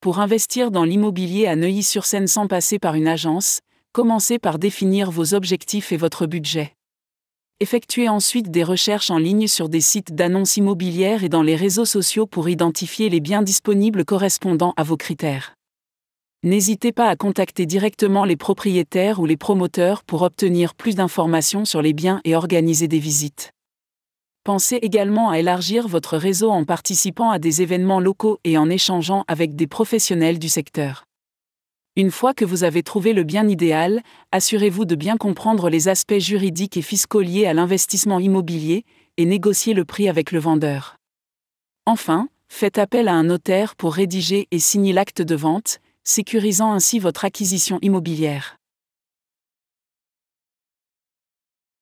Pour investir dans l'immobilier à Neuilly-sur-Seine sans passer par une agence, commencez par définir vos objectifs et votre budget. Effectuez ensuite des recherches en ligne sur des sites d'annonces immobilières et dans les réseaux sociaux pour identifier les biens disponibles correspondant à vos critères. N'hésitez pas à contacter directement les propriétaires ou les promoteurs pour obtenir plus d'informations sur les biens et organiser des visites. Pensez également à élargir votre réseau en participant à des événements locaux et en échangeant avec des professionnels du secteur. Une fois que vous avez trouvé le bien idéal, assurez-vous de bien comprendre les aspects juridiques et fiscaux liés à l'investissement immobilier et négociez le prix avec le vendeur. Enfin, faites appel à un notaire pour rédiger et signer l'acte de vente, sécurisant ainsi votre acquisition immobilière.